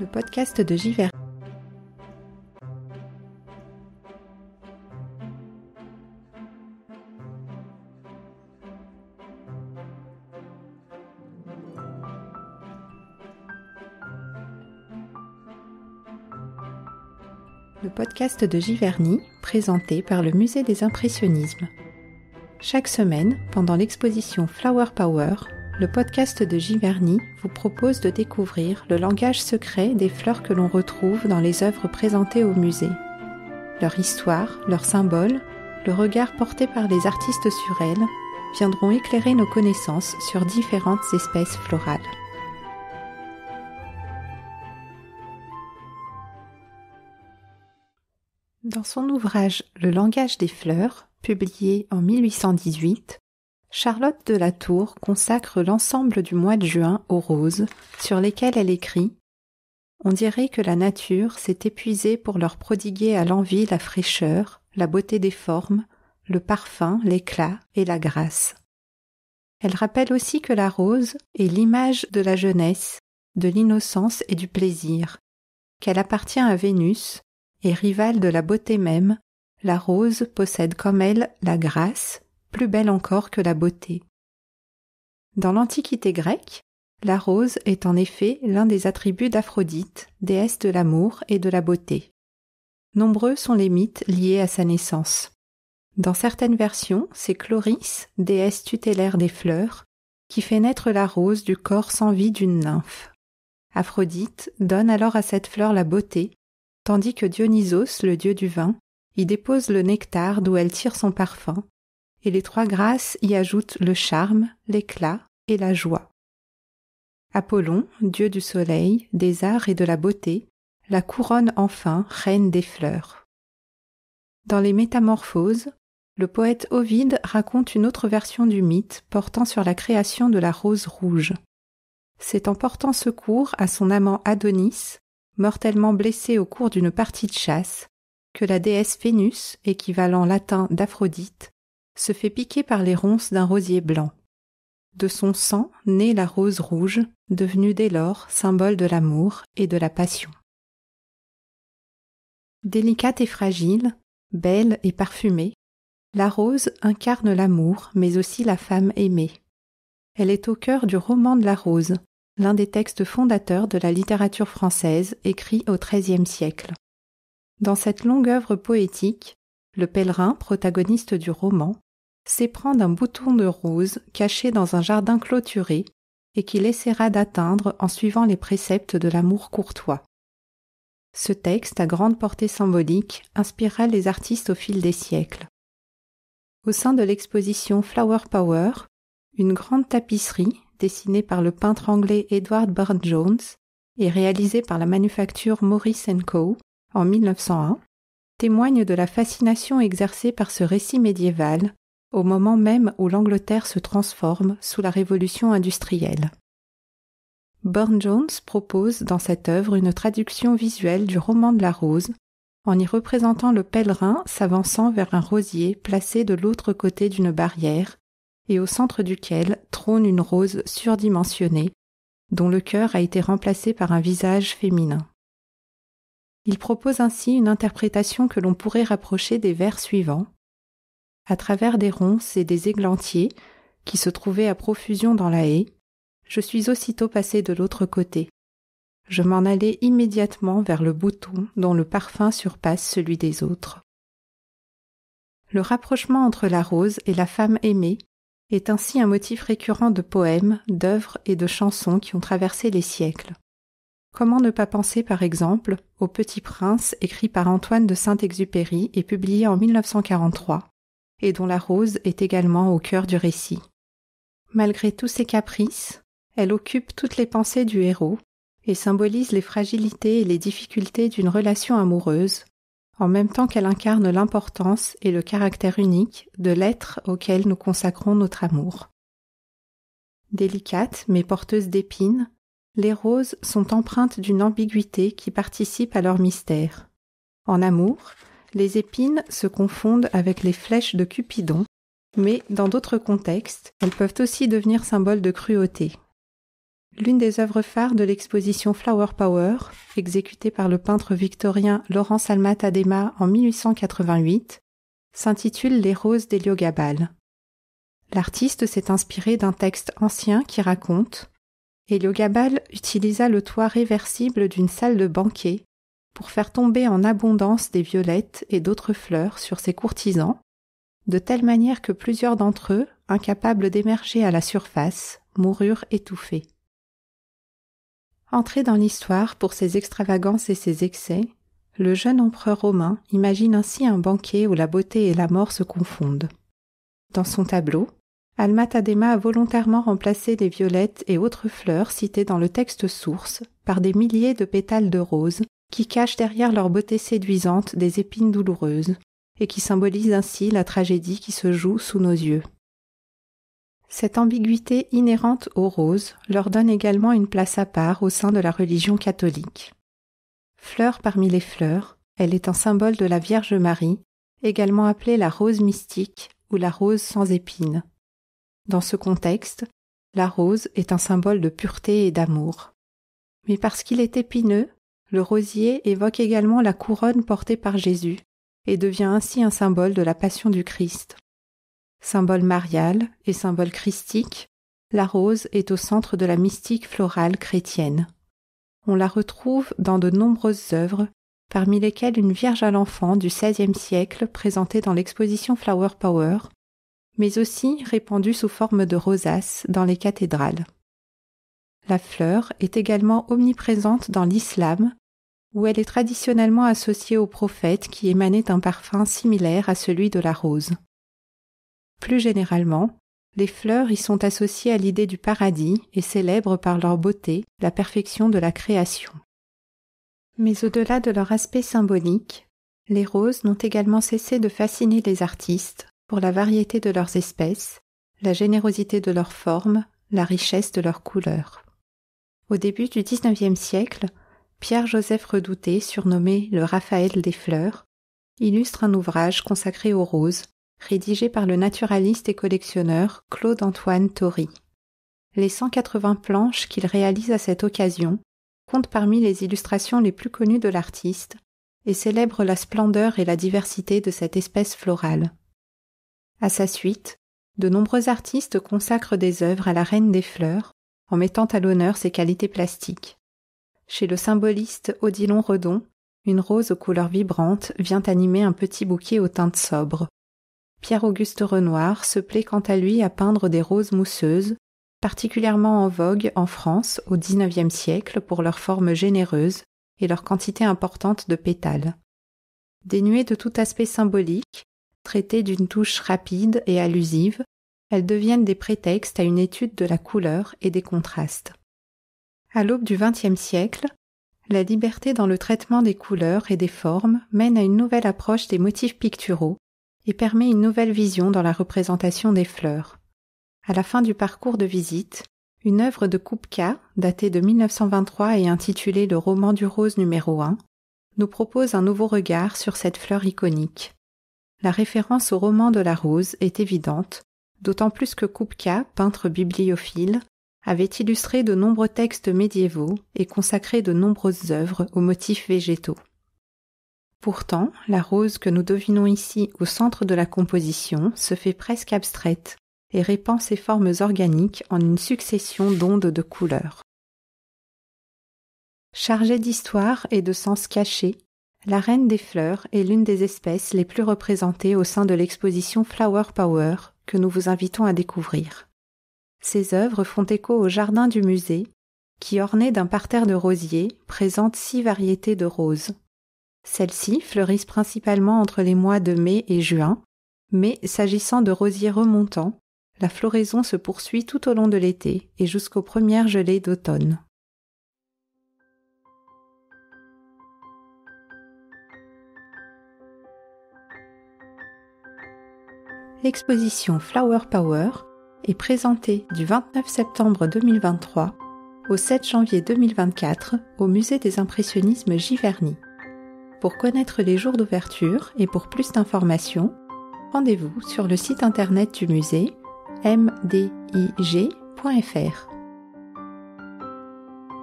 le podcast de Le podcast de Giverny, présenté par le Musée des Impressionnismes. Chaque semaine, pendant l'exposition Flower Power, le podcast de Giverny vous propose de découvrir le langage secret des fleurs que l'on retrouve dans les œuvres présentées au musée. Leur histoire, leurs symboles, le regard porté par les artistes sur elles viendront éclairer nos connaissances sur différentes espèces florales. Dans son ouvrage Le langage des fleurs, publié en 1818, Charlotte de la Tour consacre l'ensemble du mois de juin aux roses, sur lesquelles elle écrit On dirait que la nature s'est épuisée pour leur prodiguer à l'envie la fraîcheur, la beauté des formes, le parfum, l'éclat et la grâce. Elle rappelle aussi que la rose est l'image de la jeunesse, de l'innocence et du plaisir, qu'elle appartient à Vénus, et rivale de la beauté même, la rose possède comme elle la grâce, plus belle encore que la beauté. Dans l'Antiquité grecque, la rose est en effet l'un des attributs d'Aphrodite, déesse de l'amour et de la beauté. Nombreux sont les mythes liés à sa naissance. Dans certaines versions, c'est Chloris, déesse tutélaire des fleurs, qui fait naître la rose du corps sans vie d'une nymphe. Aphrodite donne alors à cette fleur la beauté, tandis que Dionysos, le dieu du vin, y dépose le nectar d'où elle tire son parfum, et les trois grâces y ajoutent le charme, l'éclat et la joie. Apollon, dieu du soleil, des arts et de la beauté, la couronne enfin reine des fleurs. Dans les Métamorphoses, le poète Ovide raconte une autre version du mythe portant sur la création de la rose rouge. C'est en portant secours à son amant Adonis, mortellement blessé au cours d'une partie de chasse, que la déesse Vénus, équivalent latin d'Aphrodite, se fait piquer par les ronces d'un rosier blanc. De son sang naît la rose rouge, devenue dès lors symbole de l'amour et de la passion. Délicate et fragile, belle et parfumée, la rose incarne l'amour mais aussi la femme aimée. Elle est au cœur du roman de la rose, l'un des textes fondateurs de la littérature française écrit au XIIIe siècle. Dans cette longue œuvre poétique, le pèlerin, protagoniste du roman, s'éprend d'un bouton de rose caché dans un jardin clôturé et qu'il essaiera d'atteindre en suivant les préceptes de l'amour courtois. Ce texte à grande portée symbolique inspira les artistes au fil des siècles. Au sein de l'exposition Flower Power, une grande tapisserie dessinée par le peintre anglais Edward Burne-Jones et réalisée par la manufacture Morris Co. en 1901 témoigne de la fascination exercée par ce récit médiéval au moment même où l'Angleterre se transforme sous la révolution industrielle. Burne Jones propose dans cette œuvre une traduction visuelle du roman de la rose, en y représentant le pèlerin s'avançant vers un rosier placé de l'autre côté d'une barrière, et au centre duquel trône une rose surdimensionnée, dont le cœur a été remplacé par un visage féminin. Il propose ainsi une interprétation que l'on pourrait rapprocher des vers suivants à travers des ronces et des églantiers qui se trouvaient à profusion dans la haie, je suis aussitôt passé de l'autre côté. Je m'en allai immédiatement vers le bouton dont le parfum surpasse celui des autres. Le rapprochement entre la rose et la femme aimée est ainsi un motif récurrent de poèmes, d'œuvres et de chansons qui ont traversé les siècles. Comment ne pas penser par exemple au Petit Prince écrit par Antoine de Saint-Exupéry et publié en 1943 et dont la rose est également au cœur du récit. Malgré tous ses caprices, elle occupe toutes les pensées du héros et symbolise les fragilités et les difficultés d'une relation amoureuse, en même temps qu'elle incarne l'importance et le caractère unique de l'être auquel nous consacrons notre amour. Délicate mais porteuse d'épines, les roses sont empreintes d'une ambiguïté qui participe à leur mystère. En amour, les épines se confondent avec les flèches de Cupidon, mais dans d'autres contextes, elles peuvent aussi devenir symboles de cruauté. L'une des œuvres phares de l'exposition Flower Power, exécutée par le peintre victorien Laurence Salmat Adema en 1888, s'intitule Les roses d'Héliogabale. L'artiste s'est inspiré d'un texte ancien qui raconte Héliogabale utilisa le toit réversible d'une salle de banquet pour faire tomber en abondance des violettes et d'autres fleurs sur ses courtisans, de telle manière que plusieurs d'entre eux, incapables d'émerger à la surface, moururent étouffés. Entré dans l'histoire pour ses extravagances et ses excès, le jeune empereur romain imagine ainsi un banquet où la beauté et la mort se confondent. Dans son tableau, Alma Tadema a volontairement remplacé les violettes et autres fleurs citées dans le texte source par des milliers de pétales de roses qui cachent derrière leur beauté séduisante des épines douloureuses, et qui symbolisent ainsi la tragédie qui se joue sous nos yeux. Cette ambiguïté inhérente aux roses leur donne également une place à part au sein de la religion catholique. Fleur parmi les fleurs, elle est un symbole de la Vierge Marie, également appelée la rose mystique ou la rose sans épines. Dans ce contexte, la rose est un symbole de pureté et d'amour. Mais parce qu'il est épineux, le rosier évoque également la couronne portée par Jésus et devient ainsi un symbole de la passion du Christ. Symbole marial et symbole christique, la rose est au centre de la mystique florale chrétienne. On la retrouve dans de nombreuses œuvres, parmi lesquelles une Vierge à l'enfant du XVIe siècle présentée dans l'exposition Flower Power, mais aussi répandue sous forme de rosaces dans les cathédrales. La fleur est également omniprésente dans l'islam, où elle est traditionnellement associée au prophète qui émanait un parfum similaire à celui de la rose. Plus généralement, les fleurs y sont associées à l'idée du paradis et célèbrent par leur beauté la perfection de la création. Mais au-delà de leur aspect symbolique, les roses n'ont également cessé de fasciner les artistes pour la variété de leurs espèces, la générosité de leurs formes, la richesse de leurs couleurs. Au début du XIXe siècle, Pierre-Joseph Redouté, surnommé le Raphaël des fleurs, illustre un ouvrage consacré aux roses, rédigé par le naturaliste et collectionneur Claude-Antoine Thory. Les 180 planches qu'il réalise à cette occasion comptent parmi les illustrations les plus connues de l'artiste et célèbrent la splendeur et la diversité de cette espèce florale. À sa suite, de nombreux artistes consacrent des œuvres à la reine des fleurs, en mettant à l'honneur ses qualités plastiques. Chez le symboliste Odilon Redon, une rose aux couleurs vibrantes vient animer un petit bouquet aux teintes sobres. Pierre-Auguste Renoir se plaît quant à lui à peindre des roses mousseuses, particulièrement en vogue en France au XIXe siècle pour leur forme généreuse et leur quantité importante de pétales. Dénuées de tout aspect symbolique, traitées d'une touche rapide et allusive, elles deviennent des prétextes à une étude de la couleur et des contrastes. À l'aube du XXe siècle, la liberté dans le traitement des couleurs et des formes mène à une nouvelle approche des motifs picturaux et permet une nouvelle vision dans la représentation des fleurs. À la fin du parcours de visite, une œuvre de Kupka, datée de 1923 et intitulée Le roman du rose numéro 1, nous propose un nouveau regard sur cette fleur iconique. La référence au roman de la rose est évidente, d'autant plus que Kupka, peintre bibliophile, avait illustré de nombreux textes médiévaux et consacré de nombreuses œuvres aux motifs végétaux. Pourtant, la rose que nous devinons ici au centre de la composition se fait presque abstraite et répand ses formes organiques en une succession d'ondes de couleurs. Chargée d'histoire et de sens caché, la reine des fleurs est l'une des espèces les plus représentées au sein de l'exposition Flower Power que nous vous invitons à découvrir. Ces œuvres font écho au jardin du musée, qui orné d'un parterre de rosiers présente six variétés de roses. Celles-ci fleurissent principalement entre les mois de mai et juin, mais s'agissant de rosiers remontants, la floraison se poursuit tout au long de l'été et jusqu'aux premières gelées d'automne. l'exposition Flower Power est présentée du 29 septembre 2023 au 7 janvier 2024 au Musée des Impressionnismes Giverny. Pour connaître les jours d'ouverture et pour plus d'informations, rendez-vous sur le site internet du musée mdig.fr.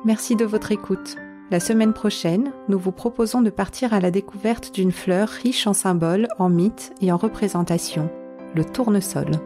Merci de votre écoute. La semaine prochaine, nous vous proposons de partir à la découverte d'une fleur riche en symboles, en mythes et en représentations le tournesol